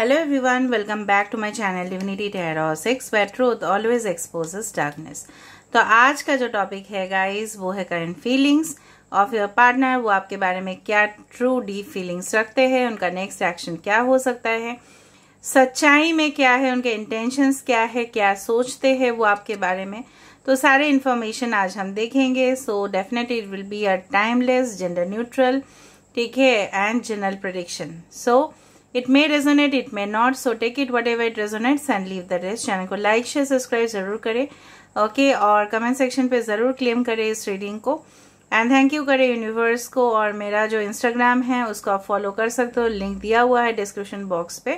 Hello everyone welcome back to my channel divinity Tarot 6 where truth always exposes तो आज का जो topic है गाइस वो है current feelings of your partner वो आपके बारे में क्या ट्रू डीप फीलिंग्स रखते हैं उनका नेक्स्ट एक्शन क्या हो सकता है सच्चाई में क्या है उनके इंटेंशंस क्या है क्या सोचते हैं वो आपके बारे में तो सारे इन्फॉर्मेशन आज हम देखेंगे so definitely it will be a timeless gender neutral ठीक है and general prediction so so, It may resonate, it may not. So take it whatever it resonates and leave the rest. Channel को like share subscribe जरूर करें okay okay, और comment section पे ज़रूर claim करे इस रीडिंग को and thank you करे यूनिवर्स को और मेरा जो इंस्टाग्राम है उसको आप फॉलो कर सकते हो लिंक दिया हुआ है डिस्क्रिप्शन बॉक्स पे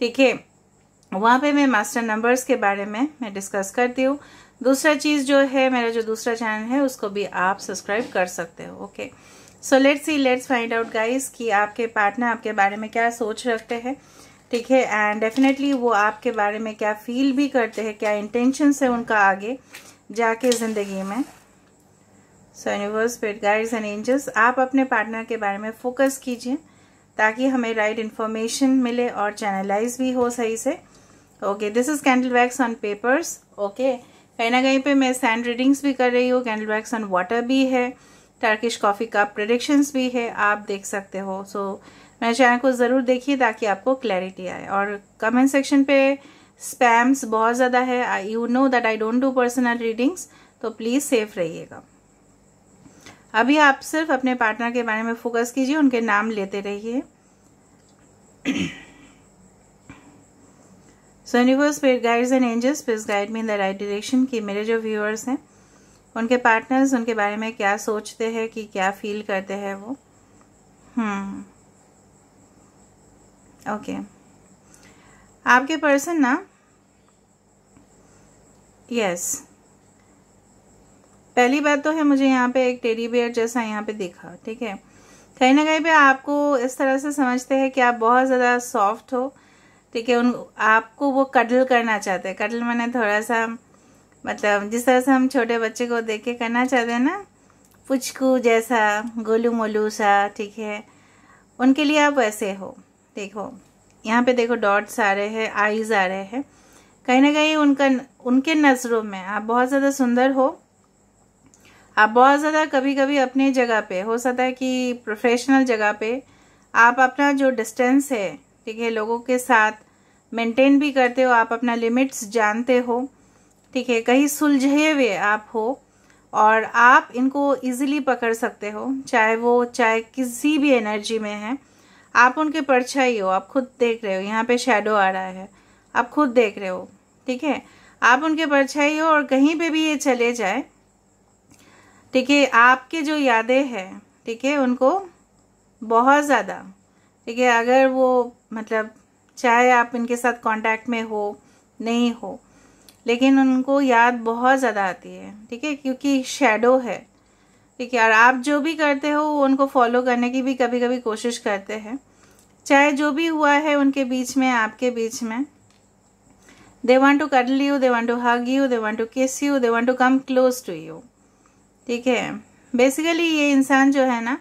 ठीक है वहां पे मैं मास्टर नंबर्स के बारे में मैं डिस्कस करती हूँ दूसरा चीज़ जो है मेरा जो दूसरा चैनल है उसको भी आप सब्सक्राइब कर सकते हो okay okay? So let's see let's find out guys कि आपके पार्टनर आपके बारे में क्या सोच रखते हैं ठीक है एंड डेफिनेटली वो आपके बारे में क्या फील भी करते हैं क्या इंटेंशन है उनका आगे जाके ज़िंदगी में so universe paid guides and angels आप अपने पार्टनर के बारे में फोकस कीजिए ताकि हमें राइट इन्फॉर्मेशन मिले और चैनलाइज भी हो सही से okay this is candle wax on papers okay कहीं ना कहीं पे मैं सैंड रीडिंग्स भी कर रही हूँ कैंडल वैक्स ऑन वाटर भी है टर्किश कॉफ़ी का प्रडिक्शंस भी है आप देख सकते हो सो so, मेरे चैनल को ज़रूर देखिए ताकि आपको क्लैरिटी आए और कमेंट सेक्शन पे स्पैम्स बहुत ज़्यादा है you know that I don't do personal readings तो प्लीज़ सेफ रहिएगा अभी आप सिर्फ अपने पार्टनर के बारे में फोकस कीजिए उनके नाम लेते रहिए so universe spirit guides and angels please guide me in the right direction कि मेरे जो व्यूअर्स हैं उनके पार्टनर्स उनके बारे में क्या सोचते हैं कि क्या फील करते हैं वो हम्म hmm. ओके आपके पर्सन ना यस पहली बात तो है मुझे यहाँ पे एक टेडी बियर जैसा यहाँ पे देखा ठीक है कहीं ना कहीं पे आपको इस तरह से समझते हैं कि आप बहुत ज़्यादा सॉफ्ट हो ठीक है उन आपको वो कडल करना चाहते हैं कडल मैंने थोड़ा सा मतलब जिस तरह से हम छोटे बच्चे को देख के करना चाहते हैं ना पुचकू जैसा गोलू मोलू सा ठीक है उनके लिए आप ऐसे हो देखो यहाँ पे देखो डॉट्स आ रहे हैं आईज आ रहे हैं कहीं ना कहीं उनका उनके नज़रों में आप बहुत ज़्यादा सुंदर हो आप बहुत ज़्यादा कभी कभी अपने जगह पे हो सकता है कि प्रोफेशनल जगह पे आप अपना जो डिस्टेंस है ठीक है लोगों के साथ मेंटेन भी करते हो आप अपना लिमिट्स जानते हो ठीक है कहीं सुलझे हुए आप हो और आप इनको इजीली पकड़ सकते हो चाहे वो चाहे किसी भी एनर्जी में है आप उनके परछाई हो आप खुद देख रहे हो यहाँ पे शेडो आ रहा है आप खुद देख रहे हो ठीक है आप उनके परछाई हो और कहीं पे भी ये चले जाए ठीक है आपके जो यादें हैं ठीक है उनको बहुत ज़्यादा ठीक है अगर वो मतलब चाहे आप इनके साथ कांटेक्ट में हो नहीं हो लेकिन उनको याद बहुत ज़्यादा आती है ठीक है क्योंकि शेडो है ठीक है और आप जो भी करते हो वो उनको फॉलो करने की भी कभी कभी कोशिश करते हैं चाहे जो भी हुआ है उनके बीच में आपके बीच में they want to cuddle you they want to hug you they want to kiss you they want to come close to you ठीक है बेसिकली ये इंसान जो है ना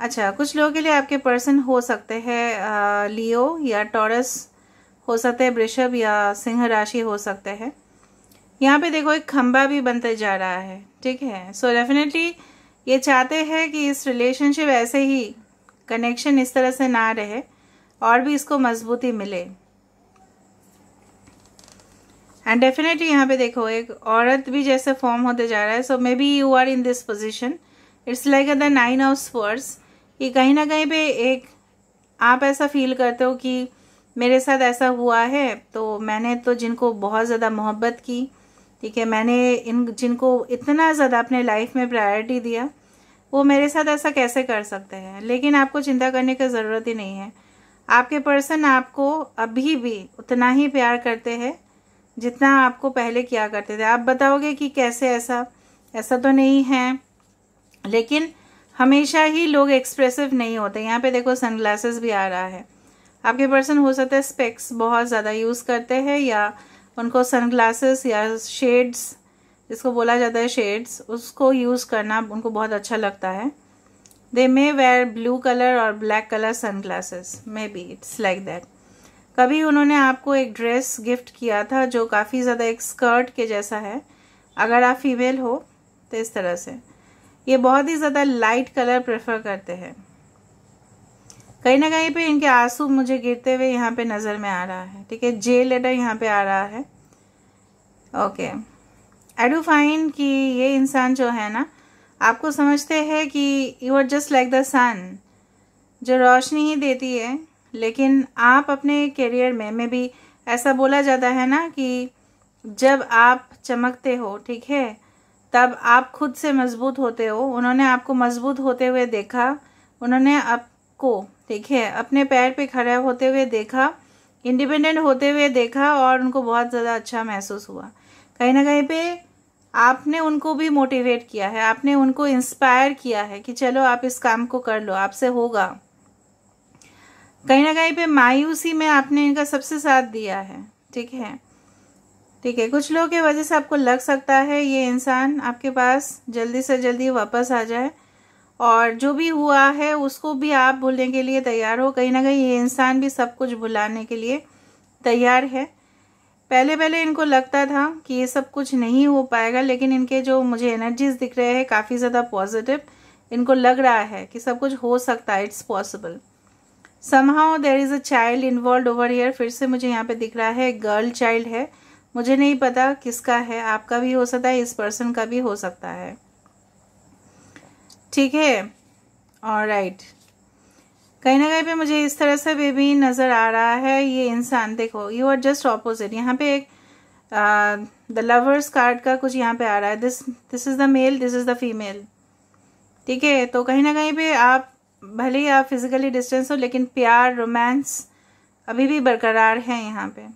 अच्छा कुछ लोगों के लिए आपके पर्सन हो सकते हैं लियो या टॉरस हो सकता है वृषभ या सिंह राशि हो सकते हैं यहाँ पे देखो एक खम्बा भी बनते जा रहा है ठीक है सो so डेफिनेटली ये चाहते हैं कि इस रिलेशनशिप ऐसे ही कनेक्शन इस तरह से ना रहे और भी इसको मजबूती मिले एंड डेफिनेटली यहाँ पे देखो एक औरत भी जैसे फॉर्म होते जा रहा है so may be you are in this position it's like the nine of swords कि कहीं ना कहीं पे एक आप ऐसा फील करते हो कि मेरे साथ ऐसा हुआ है तो मैंने तो जिनको बहुत ज़्यादा मोहब्बत की ठीक है मैंने इन जिनको इतना ज़्यादा अपने लाइफ में प्रायोरिटी दिया वो मेरे साथ ऐसा कैसे कर सकते हैं लेकिन आपको चिंता करने की ज़रूरत ही नहीं है आपके पर्सन आपको अभी भी उतना ही प्यार करते हैं जितना आपको पहले किया करते थे आप बताओगे कि कैसे ऐसा ऐसा तो नहीं है लेकिन हमेशा ही लोग एक्सप्रेसिव नहीं होते यहाँ पे देखो सनग्लासेस भी आ रहा है आपके पर्सन हो सकता है स्पेक्स बहुत ज़्यादा यूज़ करते हैं या उनको सनग्लासेस या शेड्स जिसको बोला जाता है शेड्स उसको यूज़ करना उनको बहुत अच्छा लगता है they may wear blue colour और black colour sunglasses may be it's like that कभी उन्होंने आपको एक ड्रेस गिफ्ट किया था जो काफ़ी ज़्यादा एक स्कर्ट के जैसा है अगर आप फीमेल हो तो इस तरह से ये बहुत ही ज़्यादा लाइट कलर प्रेफर करते हैं कहीं ना कहीं पे इनके आंसू मुझे गिरते हुए यहाँ पे नज़र में आ रहा है ठीक है जे लेटर यहाँ पे आ रहा है ओके आई डू फाइन कि ये इंसान जो है ना आपको समझते हैं कि you are just like the sun जो रोशनी ही देती है लेकिन आप अपने करियर में मे भी ऐसा बोला जाता है ना कि जब आप चमकते हो ठीक है तब आप खुद से मजबूत होते हो उन्होंने आपको मजबूत होते हुए देखा उन्होंने आपको ठीक है अपने पैर पे खड़े होते हुए देखा इंडिपेंडेंट होते हुए देखा और उनको बहुत ज़्यादा अच्छा महसूस हुआ कहीं ना कहीं पे आपने उनको भी मोटिवेट किया है आपने उनको इंस्पायर किया है कि चलो आप इस काम को कर लो आपसे होगा कहीं ना कहीं पे मायूसी में आपने इनका सबसे साथ दिया है ठीक है ठीक है कुछ लोगों की वजह से आपको लग सकता है ये इंसान आपके पास जल्दी से जल्दी वापस आ जाए और जो भी हुआ है उसको भी आप भूलने के लिए तैयार हो कहीं ना कहीं ये इंसान भी सब कुछ भुलाने के लिए तैयार है पहले पहले इनको लगता था कि ये सब कुछ नहीं हो पाएगा लेकिन इनके जो मुझे एनर्जीज दिख रहे हैं काफ़ी ज़्यादा पॉजिटिव इनको लग रहा है कि सब कुछ हो सकता है it's possible somehow there is a child involve over year फिर से मुझे यहाँ पे दिख रहा है गर्ल चाइल्ड है मुझे नहीं पता किसका है आपका भी हो सकता है इस पर्सन का भी हो सकता है ठीक है और राइट कहीं ना कहीं पे मुझे इस तरह से बेबी नज़र आ रहा है ये इंसान देखो यू आर जस्ट ऑपोजिट यहाँ पे एक द लवर्स कार्ड का कुछ यहाँ पे आ रहा है this this is the male this is the female ठीक है तो कहीं ना कहीं पे आप भले ही आप फिजिकली डिस्टेंस हो लेकिन प्यार रोमांस अभी भी बरकरार है यहाँ पे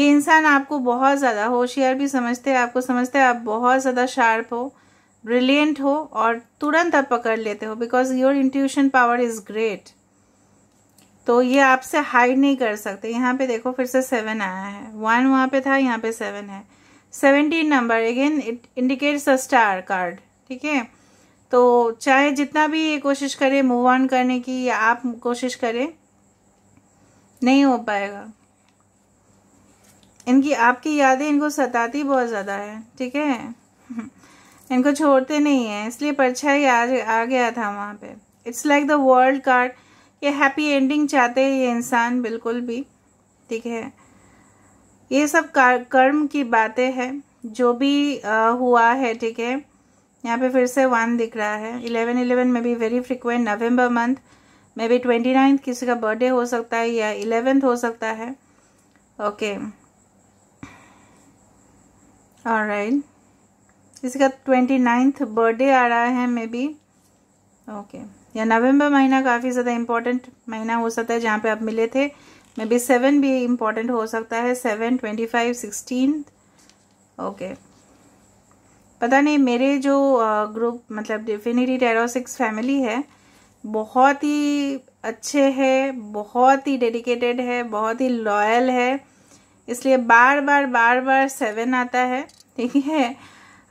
ये इंसान आपको बहुत ज़्यादा होशियार भी समझते हैं आपको समझते हैं आप बहुत ज़्यादा शार्प हो ब्रिलियंट हो और तुरंत आप पकड़ लेते हो because your intuition power is great तो ये आपसे हाइड नहीं कर सकते यहाँ पे देखो फिर से सेवन आया है वन वहाँ पे था यहाँ पे सेवन है seventeen number again it indicates a star card ठीक है तो चाहे जितना भी ये कोशिश करे मूव ऑन करने की या आप कोशिश करें नहीं हो पाएगा इनकी आपकी यादें इनको सताती बहुत ज़्यादा है ठीक है इनको छोड़ते नहीं हैं इसलिए परछाई आज आ गया था वहाँ पे it's like the world card ये हैप्पी एंडिंग चाहते हैं ये इंसान बिल्कुल भी ठीक है ये सब कर्म की बातें हैं जो भी आ, हुआ है ठीक है यहाँ पे फिर से वन दिख रहा है इलेवन इलेवन में भी very frequent November month may be twenty ninth किसी का बर्थडे हो सकता है या इलेवेंथ हो सकता है ओके ऑलराइट इसका ट्वेंटी नाइन्थ बर्थडे आ रहा है मे बी ओके या नवंबर महीना काफ़ी ज़्यादा इंपॉर्टेंट महीना हो सकता है जहाँ पे आप मिले थे मे बी सेवन भी इम्पॉर्टेंट हो सकता है seven twenty five sixteen okay पता नहीं मेरे जो ग्रुप मतलब डिफिनिटी टेरोसिक्स फैमिली है बहुत ही अच्छे है बहुत ही डेडिकेटेड है बहुत ही लॉयल है इसलिए बार बार बार बार सेवन आता है ठीक है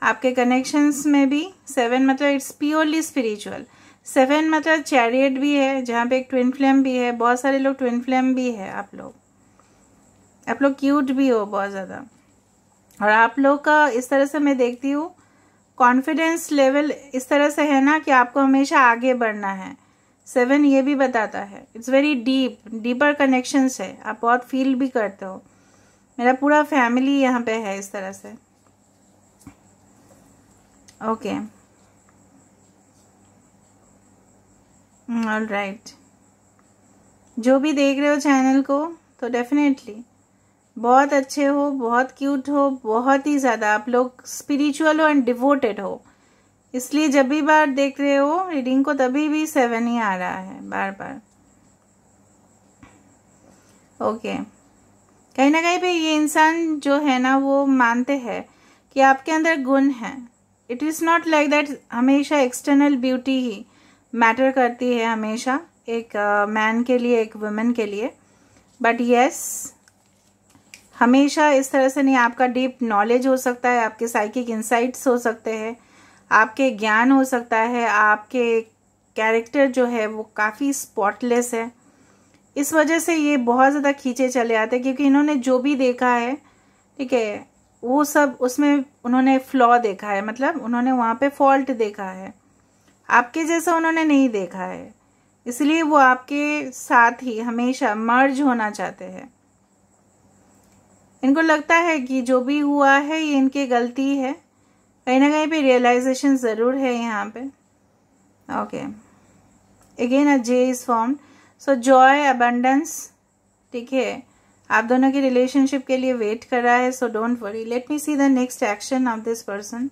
आपके कनेक्शंस में भी सेवन मतलब इट्स प्योरली स्पिरिचुअल सेवन मतलब चैरियट भी है जहाँ पे एक ट्विन फ्लेम भी है बहुत सारे लोग ट्विन फ्लेम भी है आप लोग आप लोग क्यूट भी हो बहुत ज़्यादा और आप लोग का इस तरह से मैं देखती हूँ कॉन्फिडेंस लेवल इस तरह से है ना कि आपको हमेशा आगे बढ़ना है सेवन ये भी बताता है it's very deep deeper connections है आप बहुत फील भी करते हो मेरा पूरा फैमिली यहाँ पे है इस तरह से okay ऑल hmm, राइट जो भी देख रहे हो चैनल को तो डेफिनेटली बहुत अच्छे हो बहुत क्यूट हो बहुत ही ज़्यादा आप लोग स्पिरिचुअल हो एंड डिवोटेड हो इसलिए जब भी बार देख रहे हो रीडिंग को तभी भी सेवन ही आ रहा है बार बार ओके okay. कहीं ना कहीं पे ये इंसान जो है ना वो मानते हैं कि आपके अंदर गुण हैं it is not like that हमेशा एक्सटर्नल ब्यूटी ही मैटर करती है हमेशा एक मैन uh, के लिए एक वुमेन के लिए बट येस yes, हमेशा इस तरह से नहीं आपका डीप नॉलेज हो सकता है आपके साइकिक इंसाइट्स हो सकते हैं आपके ज्ञान हो सकता है आपके कैरेक्टर जो है वो काफ़ी स्पॉटलेस है इस वजह से ये बहुत ज़्यादा खींचे चले आते हैं क्योंकि इन्होंने जो भी देखा है ठीक है वो सब उसमें उन्होंने फ्लॉ देखा है मतलब उन्होंने वहाँ पे फॉल्ट देखा है आपके जैसा उन्होंने नहीं देखा है इसलिए वो आपके साथ ही हमेशा मर्ज होना चाहते हैं इनको लगता है कि जो भी हुआ है ये इनकी गलती है कहीं ना कहीं पे रियलाइजेशन ज़रूर है यहाँ पे ओके अगेन अ जे is form so joy abundance ठीक है आप दोनों की रिलेशनशिप के लिए वेट कर रहा है so don't worry let me see the next action of this person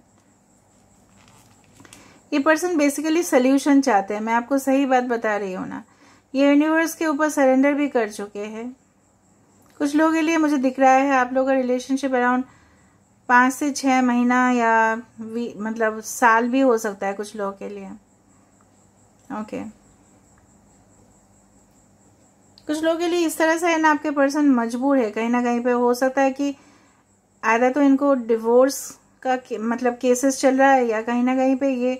ये पर्सन बेसिकली सोल्यूशन चाहते हैं मैं आपको सही बात बता रही हूँ ना ये यूनिवर्स के ऊपर सरेंडर भी कर चुके हैं कुछ लोगों के लिए मुझे दिख रहा है आप लोगों का रिलेशनशिप अराउंड पाँच से छः महीना या वी मतलब साल भी हो सकता है कुछ लोगों के लिए ओके okay. कुछ लोगों के लिए इस तरह से है ना आपके पर्सन मजबूर है कहीं ना कहीं पे हो सकता है कि आधा तो इनको डिवोर्स का के, मतलब केसेस चल रहा है या कहीं ना कहीं पे ये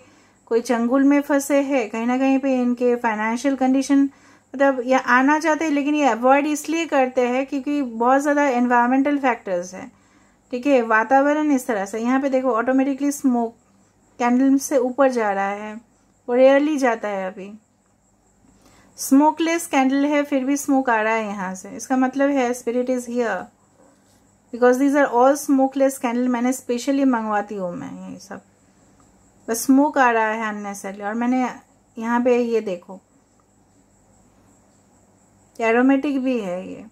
कोई चंगुल में फंसे है कहीं ना कहीं पे इनके फाइनेंशियल कंडीशन मतलब ये आना चाहते हैं लेकिन ये अवॉइड इसलिए करते हैं क्योंकि बहुत ज़्यादा एनवायरमेंटल फैक्टर्स हैं ठीक है वातावरण इस तरह से यहाँ पे देखो ऑटोमेटिकली स्मोक कैंडल से ऊपर जा रहा है वो रेयरली जाता है अभी स्मोकलेस कैंडल है फिर भी स्मोक आ रहा है यहाँ से इसका मतलब है spirit is here because these are all smokeless candle मैंने स्पेशली मंगवाती हूँ मैं ये सब बस स्मोक आ रहा है अननेसरली और मैंने यहाँ पे ये देखो एरोमेटिक भी है ये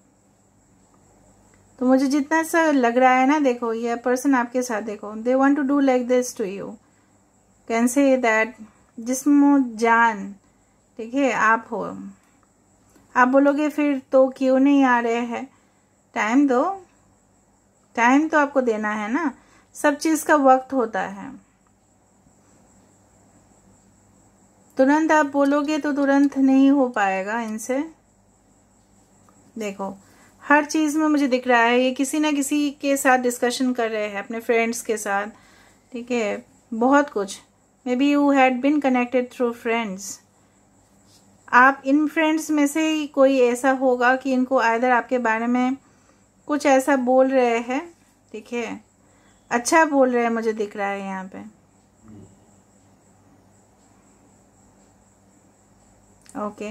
तो मुझे जितना सा लग रहा है ना देखो ये पर्सन आपके साथ देखो they want to do like this to you can say that जिसमो जान ठीक है आप हो आप बोलोगे फिर तो क्यों नहीं आ रहे हैं टाइम दो टाइम तो आपको देना है ना सब चीज़ का वक्त होता है तुरंत आप बोलोगे तो तुरंत नहीं हो पाएगा इनसे देखो हर चीज़ में मुझे दिख रहा है ये किसी ना किसी के साथ डिस्कशन कर रहे हैं अपने फ्रेंड्स के साथ ठीक है बहुत कुछ may be you had been connected through friends आप इन फ्रेंड्स में से ही कोई ऐसा होगा कि इनको आयदर आपके बारे में कुछ ऐसा बोल रहे हैं ठीक है अच्छा बोल रहे हैं मुझे दिख रहा है यहाँ पे okay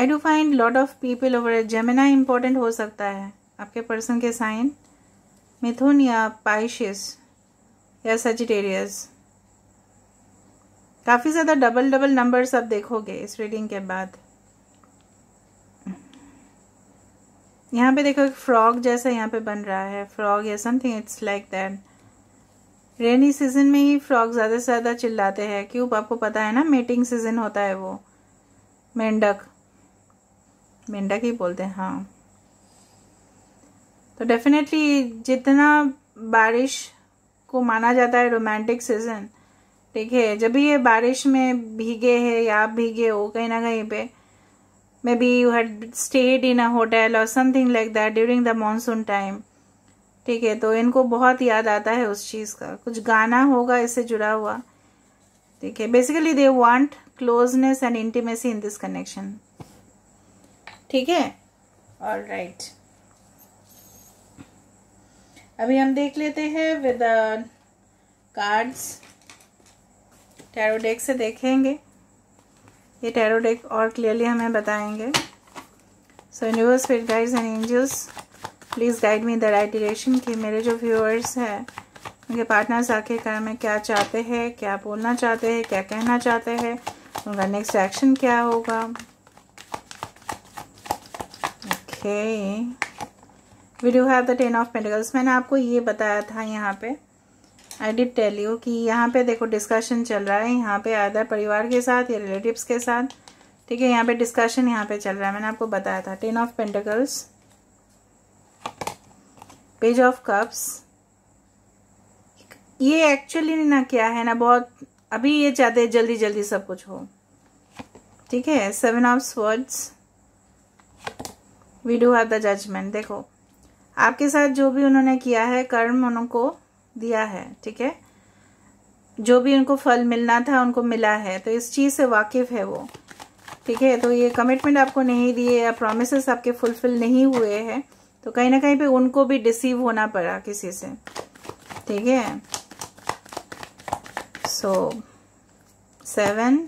I do find lot of people over Gemini important हो सकता है आपके पर्सन के साइन मिथुन या पाइशिस या सजिटेरियस काफ़ी ज़्यादा डबल डबल नंबर्स आप देखोगे इस रीडिंग के बाद यहाँ पे देखो फ्रॉग जैसा यहाँ पे बन रहा है फ्रॉग या something it's like that rainy season में ही फ्रॉग ज़्यादा से ज़्यादा चिल्लाते हैं क्यों आपको पता है ना मेटिंग सीजन होता है वो मेंढक मेंढक ही बोलते हैं हाँ तो डेफिनेटली जितना बारिश को माना जाता है रोमांटिक सीजन ठीक है जब भी ये बारिश में भीगे है या आप भीगे हो कहीं ना कहीं पे may be you had stayed in a hotel और something like that during the monsoon time ठीक है तो इनको बहुत याद आता है उस चीज़ का कुछ गाना होगा इससे जुड़ा हुआ ठीक है basically they want closeness and intimacy in this connection ठीक है ऑल राइट अभी हम देख लेते हैं विद कार्ड्स टैरोडेक से देखेंगे ये टैरोडेक और क्लियरली हमें बताएंगे सो न्यूज फिर guides and angels please guide me the right direction कि मेरे जो व्यूअर्स हैं उनके पार्टनर्स आखिरकार में क्या चाहते हैं क्या बोलना चाहते हैं क्या कहना चाहते हैं उनका नेक्स्ट एक्शन क्या होगा okay we do have the ten of medicals मैंने आपको ये बताया था यहाँ पे आई डिट टेल यू कि यहाँ पे देखो डिस्कशन चल रहा है यहाँ पे आदर परिवार के साथ या रिलेटिव्स के साथ ठीक है यहाँ पे डिस्कशन यहाँ पे चल रहा है मैंने आपको बताया था ten of pentacles page of cups ये एक्चुअली ना क्या है ना बहुत अभी ये चाहते हैं जल्दी जल्दी सब कुछ हो ठीक है seven of swords we do have the judgement देखो आपके साथ जो भी उन्होंने किया है कर्म उनको दिया है ठीक है जो भी उनको फल मिलना था उनको मिला है तो इस चीज़ से वाकिफ़ है वो ठीक है तो ये कमिटमेंट आपको नहीं दिए या प्रोमिस आपके फुलफिल नहीं हुए हैं तो कहीं ना कहीं पे उनको भी डिसीव होना पड़ा किसी से ठीक है सो सेवन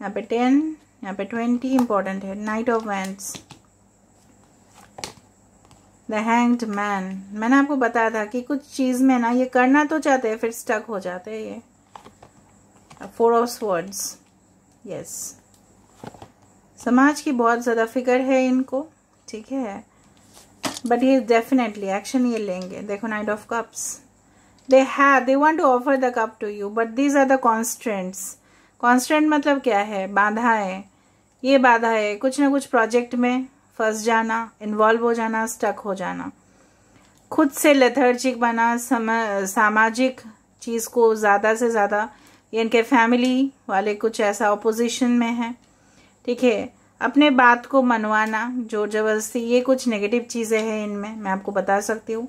यहाँ पे टेन यहाँ पे ट्वेंटी इंपॉर्टेंट है knight of wands the hanged man मैंने आपको बताया था कि कुछ चीज़ में ना ये करना तो चाहते हैं फिर स्टक हो जाते हैं ये फोर ऑफ वर्ड्स यस समाज की बहुत ज़्यादा फिगर है इनको ठीक है बट ये डेफिनेटली एक्शन ये लेंगे देखो नाइट ऑफ कप्स दे है they want to offer the cup to you but these are the constants constant मतलब क्या है बाधा है ये बाधा है कुछ ना कुछ प्रोजेक्ट में फंस जाना इन्वॉल्व हो जाना स्टक हो जाना खुद से लेथर्जिक बना सामाजिक चीज़ को ज़्यादा से ज़्यादा इनके फैमिली वाले कुछ ऐसा ऑपोजिशन में है ठीक है अपने बात को मनवाना जोर जबरदस्ती ये कुछ नेगेटिव चीज़ें हैं इनमें मैं आपको बता सकती हूँ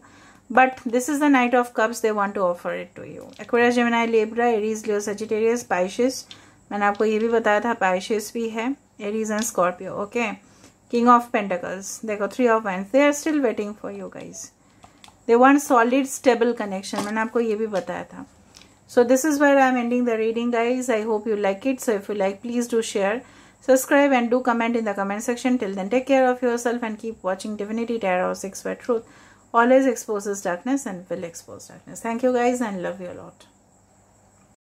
but this is the knight of cups they want to offer it to you Aquarius Gemini Libra Aries Leo Sagittarius Pisces मैंने आपको ये भी बताया था पाइशिस भी है Aries and Scorpio okay okay? king of pentacles देखो Three of Wands. They are still waiting for you, guys. They want solid, stable connection. मैंने आपको ये भी बताया so this is where i am ending the reading guys i hope you like it so if you like please do share subscribe and do comment in the comment section till then take care of yourself and keep watching divinity tarot 6 where truth always exposes darkness and will expose darkness thank you guys and love you a lot